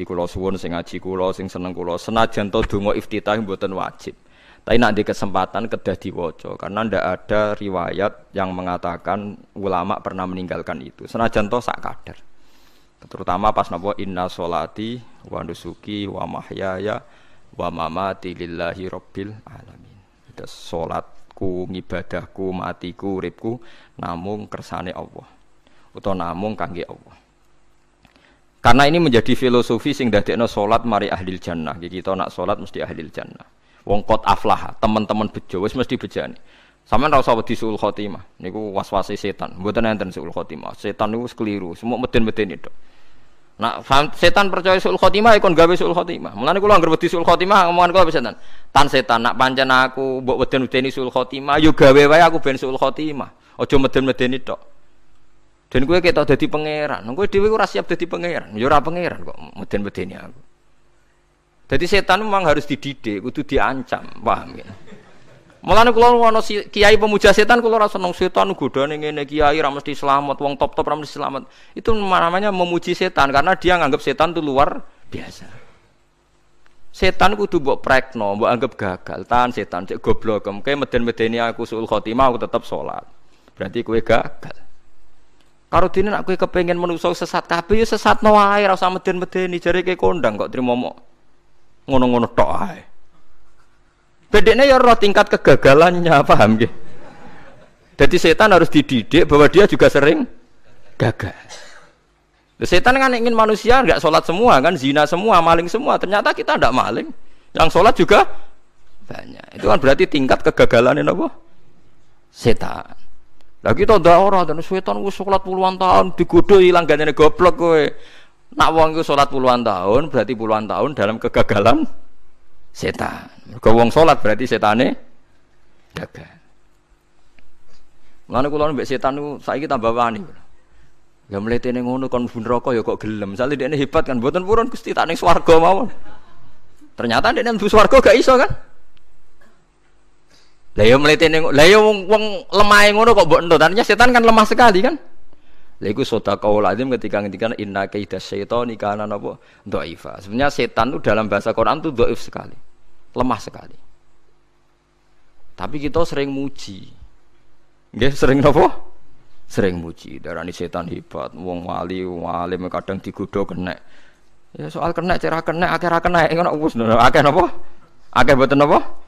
ngaji kula suwun sing ngaji kula sing seneng kula senajan to donga iftitah mboten wajib. Tapi nak di kesempatan kedah diwaca karena ndak ada riwayat yang mengatakan ulama pernah meninggalkan itu. Senajan to sak kader Terutama pas napa inna sholati wa nusuki wa mahyaya wa mamati lillahi rabbil alamin. Itu solatku, ngibadahku, matiku, uripku namung kersane Allah. Utawa namung kangge Allah. Karena ini menjadi filosofi sing dadekno solat, mari ahli jannah. Jadi kita nak solat mesti ahli jannah. Wong kot aflah, teman-teman bejo wis mesti bejani. Sama ora usah wedi suul khotimah. Niku waswasi setan. Mboten enten suul khotimah. Setan niku keliru, semua meten meten itu. Nak setan percaya suul khotimah ikon ya gawe suul khotimah. Mulane kula anggere wedi suul khotimah ngomongan kula setan. Tan setan nak pancen aku mbok weden-wedeni suul khotimah, yo gawe wae aku ben suul khotimah. Aja meden meten itu. Dan gue kayak tau jadi pangeran. Gue dewi gue siap jadi pangeran. jora ya pangeran kok meden medennya aku. Jadi setan memang harus dididik, kudu diancam, paham ya? Malah nih kalau si, kiai pemuja setan, kalau rasa nong setan gue yang ini kiai ramas di selamat, wong top top ramas di selamat, itu namanya memuji setan karena dia nganggap setan itu luar biasa. Setan kudu buat prekno, buat anggap gagal, tahan setan cek goblok, kayak meden medennya aku suul khotimah aku tetap sholat, berarti gue gagal. Karo dene nek kowe kepengin menungso sesat kabeh ya sesatno wae ora usah meden-medeni jare ke kondang kok trimo mok. Ngono-ngono tok ae. Bedeknya ya roh tingkat kegagalannya, paham nggih? Jadi setan harus dididik bahwa dia juga sering gagal. Setan kan ingin manusia nggak sholat semua kan, zina semua, maling semua. Ternyata kita nggak maling, yang sholat juga banyak. Itu kan berarti tingkat kegagalan apa? Setan. Lah kita ndak ora dan setan wis salat puluhan tahun digodho ilang gandane goblok kowe. Nak wong iku salat puluhan tahun berarti puluhan tahun dalam kegagalan setan. Mergo wong salat berarti setane gagal. Mulane kula mbek setan niku saiki tambah wani. Ya mletene ngono kon mlebu neraka ya kok gelem. Sale dekne hebat kan mboten purun Gusti tak ning swarga mawon. Ternyata dekne mlebu swarga gak iso kan? Lah yo iya mletene lah yo iya wong lemah ngono kok buat entut. Artinya setan kan lemah sekali kan? Lah iku kau lagi ketika ngendikan inna kaida syaitani kana napa dhaifa. Sebenarnya setan itu dalam bahasa Quran itu dhaif sekali. Lemah sekali. Tapi kita sering muji. Nggih, sering napa? Sering muji. Darani setan hebat, wong wali, wong wali kadang digodho kena. Ya soal kena cerah kena akhir kena ngono wis akeh napa? Akeh boten napa?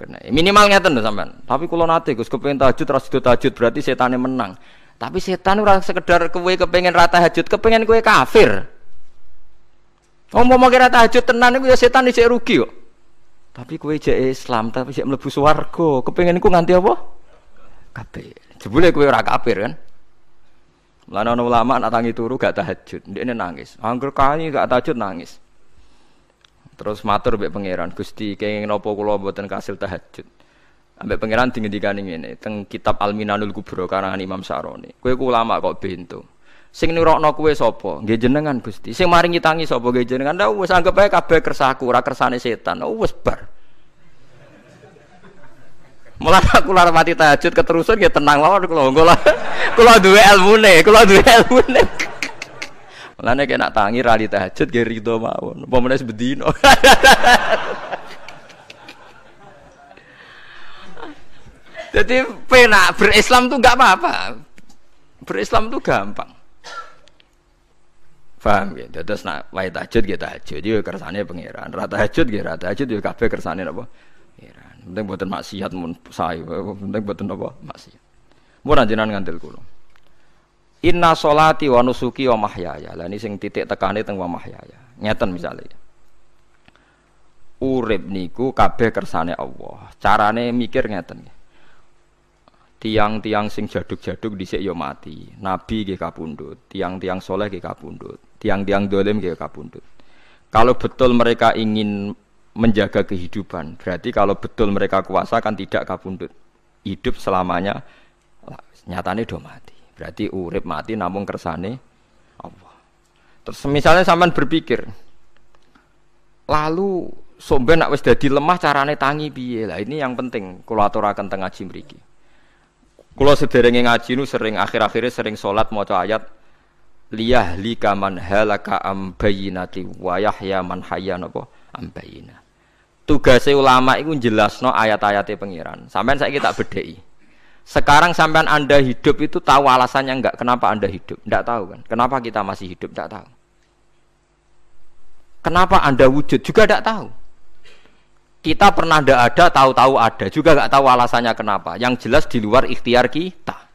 kena. Minimal ngeten lho sampean. Tapi kula nanti Gus kepengin tahajud terus itu tahajud berarti setan setane menang. Tapi setan ora sekedar kowe kepengin rata tahajud, kepengin kue kafir. ngomong mau kira tahajud tenan iku ya setan dhisik rugi kok. Tapi kue jek Islam tapi jek mlebu swarga, kepengin kue nganti apa? Kabeh. Jebule kue ora kafir kan? Lan ana ulama nak tangi turu gak tahajud, ndekne nangis. Angger kaya gak tahajud nangis. Terus matur mbek pangeran, Gusti kenging napa kula mboten kasil tahajud. Ambek pangeran dingendikani ngene, teng kitab Al-Minanul Kubra karangan Imam Saroni. Kowe ku ulama kok bento. Sing nirokno kowe sapa? Nggih jenengan Gusti. Sing maringi tangi sapa? Nggih jenengan. Lah wis anggap ae kabeh kersaku, ora kersane setan. Oh, wis bar. Mulai aku lara mati tahajud keterusan ya tenang lawan kula. Kula duwe kalau dua duwe nih. Mulane kena tangi rali tahajud ge rido mawon. Apa menes bedino. Jadi penak berislam tuh nggak apa-apa. Berislam tuh gampang. Faham ya? Terus nak wae tahajud ge tahajud yo kersane pangeran. Rata tahajud ge rata tahajud yo kabeh kersane apa? Pangeran. Penting buatan maksiat mun sayu. Penting buatan apa? Maksiat. Mun anjenan ngandel kula. Inna solati wa nusuki wa mahyaya. Lah ini sing titik tekane teng wa mahyaya. Ngeten misale. Urip niku kabeh kersane Allah. Carane mikir ngeten. Tiang-tiang sing jaduk-jaduk dhisik yo ya mati. Nabi nggih kapundhut, tiang-tiang soleh nggih kapundhut, tiang-tiang dolim nggih kapundhut. Kalau betul mereka ingin menjaga kehidupan, berarti kalau betul mereka kuasa kan tidak kapundhut. Hidup selamanya nyatane do mati. Berarti urip mati namung kersane Allah. Terus misalnya sampean berpikir, lalu sombe nak wis dadi lemah carane tangi piye lah ini yang penting kula aturaken teng ngaji mriki kula sederenge ngaji nu sering akhir-akhirnya sering salat maca ayat liyah lika man halaka am bayyinati wa yahya man hayya napa am tugase ulama iku jelasno ayat-ayate pengiran sampean saiki tak bedheki sekarang sampean Anda hidup itu tahu alasannya enggak kenapa Anda hidup? Enggak tahu kan? Kenapa kita masih hidup? Enggak tahu. Kenapa Anda wujud? Juga enggak tahu. Kita pernah enggak ada, tahu-tahu ada. Juga enggak tahu alasannya kenapa. Yang jelas di luar ikhtiar kita.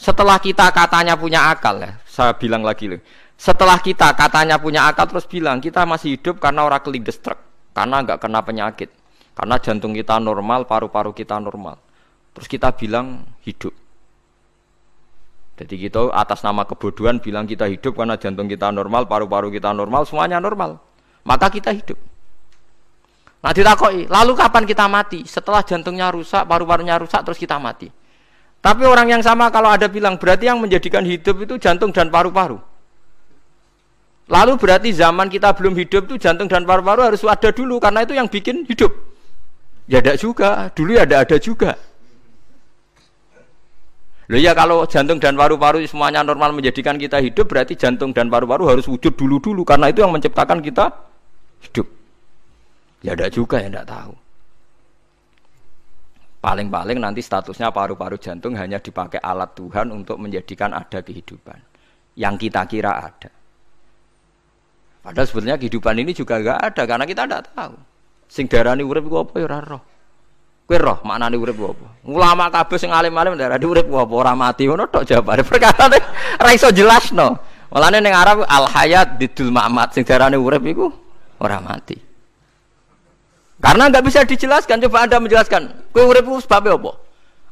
Setelah kita katanya punya akal ya, saya bilang lagi loh. Setelah kita katanya punya akal terus bilang kita masih hidup karena orang kelindes truk, karena nggak kena penyakit, karena jantung kita normal, paru-paru kita normal. Terus kita bilang hidup. Jadi kita atas nama kebodohan bilang kita hidup karena jantung kita normal, paru-paru kita normal, semuanya normal. Maka kita hidup. Nah ditakoi, lalu kapan kita mati? Setelah jantungnya rusak, paru-parunya rusak, terus kita mati. Tapi orang yang sama kalau ada bilang berarti yang menjadikan hidup itu jantung dan paru-paru. Lalu berarti zaman kita belum hidup itu jantung dan paru-paru harus ada dulu karena itu yang bikin hidup. Ya ada juga, dulu ya ada ada juga. Loh ya kalau jantung dan paru-paru semuanya normal menjadikan kita hidup berarti jantung dan paru-paru harus wujud dulu-dulu karena itu yang menciptakan kita hidup. Ya ada juga yang tidak tahu. Paling-paling nanti statusnya paru-paru jantung hanya dipakai alat Tuhan untuk menjadikan ada kehidupan yang kita kira ada. Padahal sebetulnya kehidupan ini juga nggak ada karena kita tidak tahu. Sing darani urip apa ya ora roh. Kowe roh maknane urip apa? Ulama kabeh sing alim-alim ndak ada urip apa ora mati ngono tok jawabane. Perkara ra iso jelasno. Mulane ning Arab al hayat bidul mamat sing darane urip iku ora mati. Karena nggak bisa dijelaskan, coba Anda menjelaskan. kue urip ku sebabnya apa?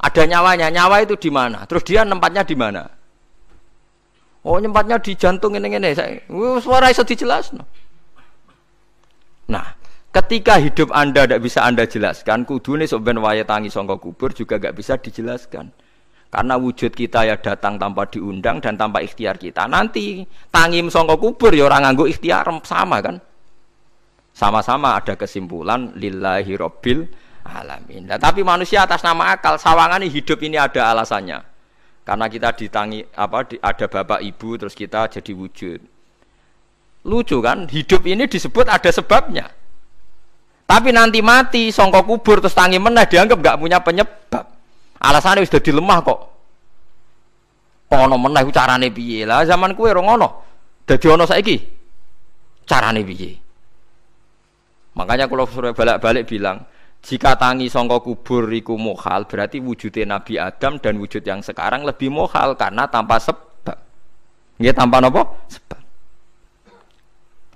Ada nyawanya, nyawa itu di mana? Terus dia tempatnya di mana? Oh, tempatnya di jantung ini ini. Saya, suara iso no Nah, Ketika hidup Anda tidak bisa Anda jelaskan, kudune ben waya tangi songko kubur juga nggak bisa dijelaskan. Karena wujud kita ya datang tanpa diundang dan tanpa ikhtiar kita. Nanti tangi songko kubur ya orang nganggo ikhtiar sama kan? Sama-sama ada kesimpulan lillahi robbil alamin. Nah, tapi manusia atas nama akal sawangan hidup ini ada alasannya. Karena kita ditangi apa di, ada bapak ibu terus kita jadi wujud. Lucu kan? Hidup ini disebut ada sebabnya. Tapi nanti mati, songkok kubur terus tangi menah dianggap gak punya penyebab. Alasannya sudah dilemah kok. Ono meneh itu carane piye? Lah zaman kue ora ngono. Dadi ono saiki. Carane piye? Makanya kalau suruh balik-balik bilang, jika tangi songko kubur iku mohal berarti wujudnya Nabi Adam dan wujud yang sekarang lebih mohal karena tanpa sebab nggih tanpa nopo sebab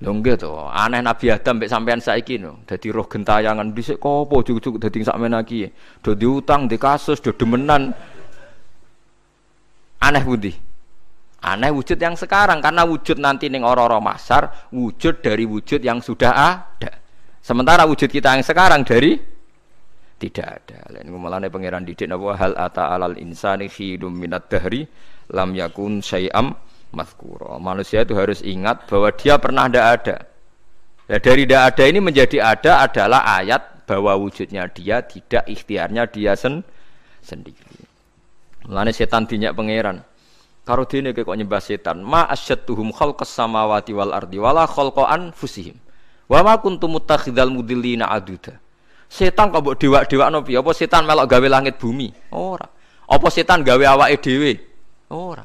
Lho nggih to, aneh Nabi Adam mbek sampean saiki no. Dadi roh gentayangan dhisik kopo jujuk dadi sakmene iki. Do diutang, di kasus, do demenan. Aneh budi. Aneh wujud yang sekarang karena wujud nanti ning ora-ora masar, wujud dari wujud yang sudah ada. Sementara wujud kita yang sekarang dari tidak ada. Lain ngumalane pangeran didik napa hal ata alal insani khidum minat dahri lam yakun syai'am mazkura. Manusia itu harus ingat bahwa dia pernah tidak ada. Ya, dari tidak ada ini menjadi ada adalah ayat bahwa wujudnya dia tidak ikhtiarnya dia sen sendiri. Mulane setan dinyak pangeran. Karo dene kok nyembah setan, ma asyattuhum khalqas samawati wal ardi wala khalqan fusihim. Wa ma kuntum mutakhidzal mudillina aduda. Setan kok mbok dewa-dewakno piye? Apa setan melok gawe langit bumi? Ora. Apa setan gawe awake dhewe? Ora.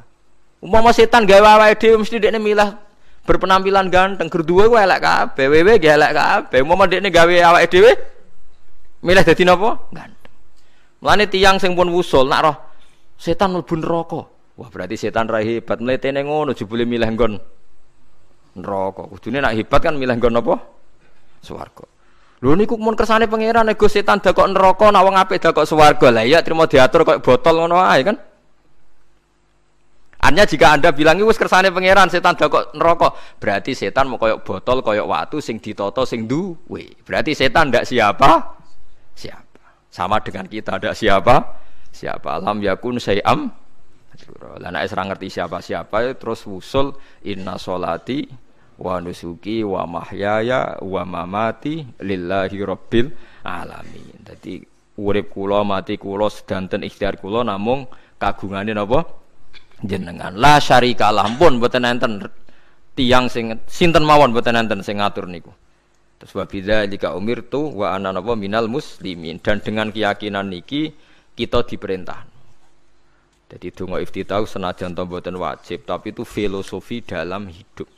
Umpama setan gawe awake dhewe mesti dekne milah berpenampilan ganteng, gerduwe ku elek kabeh, wewe ge elek kabeh. Umpama dekne gawe awake dhewe milah dadi napa? Ganteng. Mulane tiyang sing pun wusul nak roh setan mlebu neraka. Wah, berarti setan ra hebat. Mletene ngono jebule milah nggon neraka. Kudune nak hebat kan milah nggon apa? Swarga. Lho niku mun kersane pangeran nego setan dakok neraka nak wong apik dakok swarga. Lah iya trimo diatur koyo botol ngono ae kan. Artinya jika Anda bilang itu kersane pangeran setan kok neraka, berarti setan mau koyok botol, koyok watu sing ditoto sing duwe. Berarti setan ndak siapa? Siapa. Sama dengan kita ndak siapa? Siapa. Alam yakun sayam Lah nek ora ngerti siapa-siapa terus wusul inna solati wa nusuki wa mahyaya wa mamati lillahi robbil alamin. Dadi urip kula mati kula sedanten ikhtiar kula namung kagungane apa? jenengan la syarika pun boten enten tiang sing sinten mawon boten enten sing ngatur niku terus jika umir umirtu wa ana napa minal muslimin dan dengan keyakinan niki kita diperintah jadi donga iftitau senajan to wajib tapi itu filosofi dalam hidup